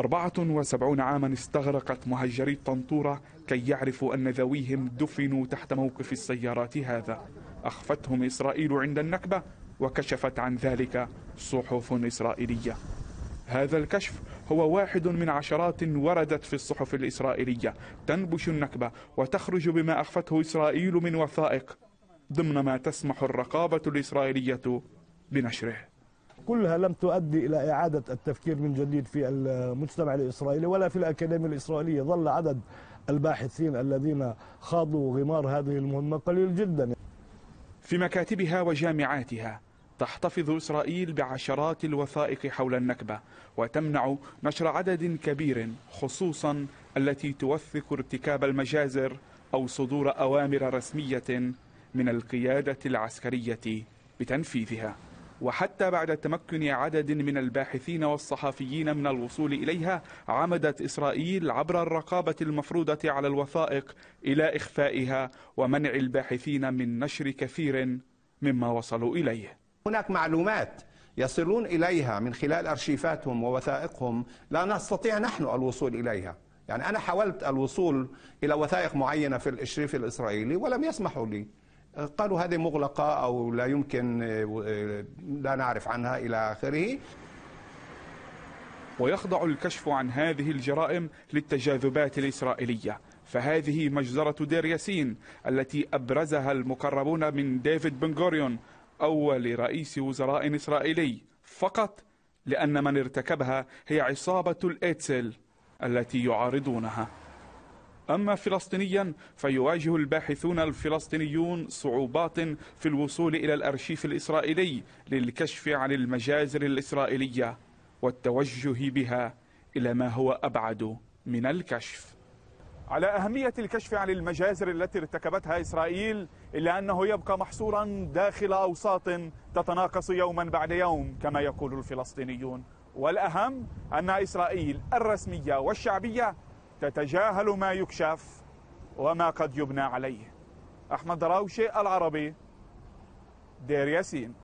74 عاما استغرقت مهجري الطنطورة كي يعرفوا أن ذويهم دفنوا تحت موقف السيارات هذا أخفتهم إسرائيل عند النكبة وكشفت عن ذلك صحف إسرائيلية هذا الكشف هو واحد من عشرات وردت في الصحف الإسرائيلية تنبش النكبة وتخرج بما أخفته إسرائيل من وثائق ضمن ما تسمح الرقابة الإسرائيلية بنشره كلها لم تؤدي إلى إعادة التفكير من جديد في المجتمع الإسرائيلي ولا في الأكاديمية الإسرائيلية ظل عدد الباحثين الذين خاضوا غمار هذه المهمة قليل جدا في مكاتبها وجامعاتها تحتفظ إسرائيل بعشرات الوثائق حول النكبة وتمنع نشر عدد كبير خصوصا التي توثق ارتكاب المجازر أو صدور أوامر رسمية من القيادة العسكرية بتنفيذها وحتى بعد تمكن عدد من الباحثين والصحفيين من الوصول إليها عمدت إسرائيل عبر الرقابة المفروضة على الوثائق إلى إخفائها ومنع الباحثين من نشر كثير مما وصلوا إليه هناك معلومات يصلون إليها من خلال أرشيفاتهم ووثائقهم لا نستطيع نحن الوصول إليها يعني أنا حاولت الوصول إلى وثائق معينة في الإشريف الإسرائيلي ولم يسمحوا لي قالوا هذه مغلقة أو لا يمكن آه، آه، لا نعرف عنها إلى آخره ويخضع الكشف عن هذه الجرائم للتجاذبات الإسرائيلية فهذه مجزرة دير ياسين التي أبرزها المقربون من ديفيد بن غوريون أول رئيس وزراء إسرائيلي فقط لأن من ارتكبها هي عصابة الإيتسل التي يعارضونها أما فلسطينيا فيواجه الباحثون الفلسطينيون صعوبات في الوصول إلى الأرشيف الإسرائيلي للكشف عن المجازر الإسرائيلية والتوجه بها إلى ما هو أبعد من الكشف على أهمية الكشف عن المجازر التي ارتكبتها إسرائيل إلا أنه يبقى محصورا داخل أوساط تتناقص يوما بعد يوم كما يقول الفلسطينيون والأهم أن إسرائيل الرسمية والشعبية تتجاهل ما يكشف وما قد يبنى عليه أحمد راوشي العربي دير ياسين